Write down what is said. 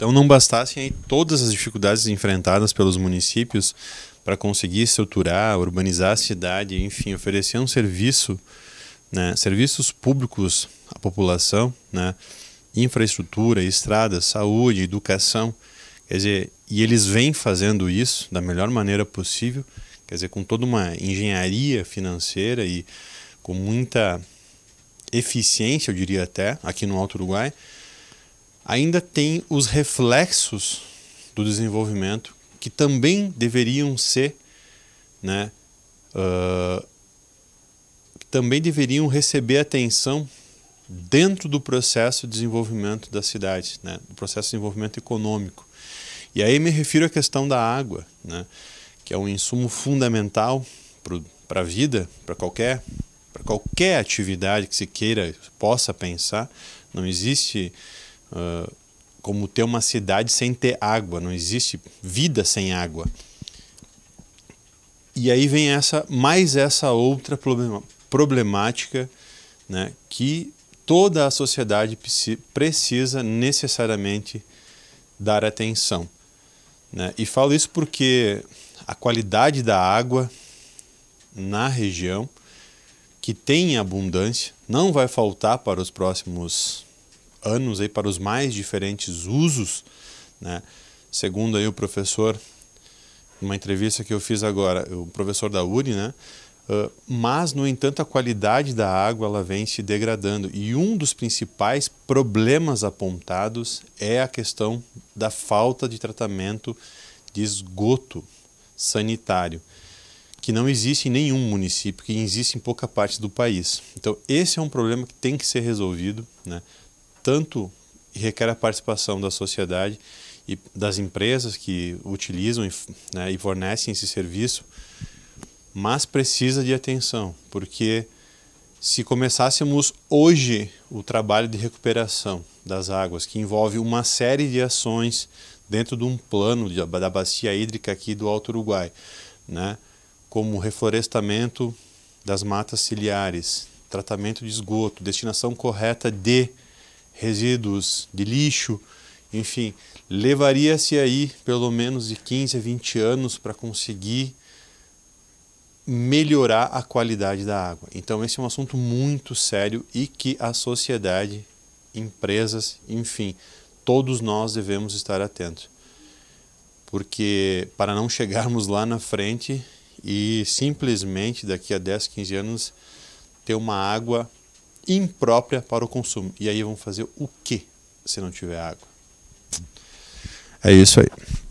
Então, não bastassem aí todas as dificuldades enfrentadas pelos municípios para conseguir estruturar, urbanizar a cidade, enfim, oferecer um serviço, né, serviços públicos à população, né, infraestrutura, estradas, saúde, educação. Quer dizer, e eles vêm fazendo isso da melhor maneira possível, quer dizer, com toda uma engenharia financeira e com muita eficiência, eu diria até, aqui no Alto Uruguai, ainda tem os reflexos do desenvolvimento que também deveriam ser, né, uh, também deveriam receber atenção dentro do processo de desenvolvimento da cidade, né, do processo de desenvolvimento econômico. E aí me refiro à questão da água, né, que é um insumo fundamental para a vida, para qualquer para qualquer atividade que se queira possa pensar. Não existe ah, como ter uma cidade sem ter água, não existe vida sem água. E aí vem essa mais essa outra problemática né, que toda a sociedade precisa necessariamente dar atenção. Né? E falo isso porque a qualidade da água na região, que tem abundância, não vai faltar para os próximos anos aí para os mais diferentes usos, né? Segundo aí o professor, uma entrevista que eu fiz agora, o professor da URI, né? Uh, mas, no entanto, a qualidade da água ela vem se degradando. E um dos principais problemas apontados é a questão da falta de tratamento de esgoto sanitário, que não existe em nenhum município, que existe em pouca parte do país. Então, esse é um problema que tem que ser resolvido. Né? tanto requer a participação da sociedade e das empresas que utilizam e, né, e fornecem esse serviço, mas precisa de atenção, porque se começássemos hoje o trabalho de recuperação das águas, que envolve uma série de ações dentro de um plano de, da bacia hídrica aqui do Alto Uruguai, né? como reflorestamento das matas ciliares, tratamento de esgoto, destinação correta de resíduos de lixo, enfim, levaria-se aí pelo menos de 15 a 20 anos para conseguir melhorar a qualidade da água. Então esse é um assunto muito sério e que a sociedade, empresas, enfim, todos nós devemos estar atentos. Porque para não chegarmos lá na frente e simplesmente daqui a 10, 15 anos ter uma água imprópria para o consumo. E aí vão fazer o que se não tiver água? É isso aí.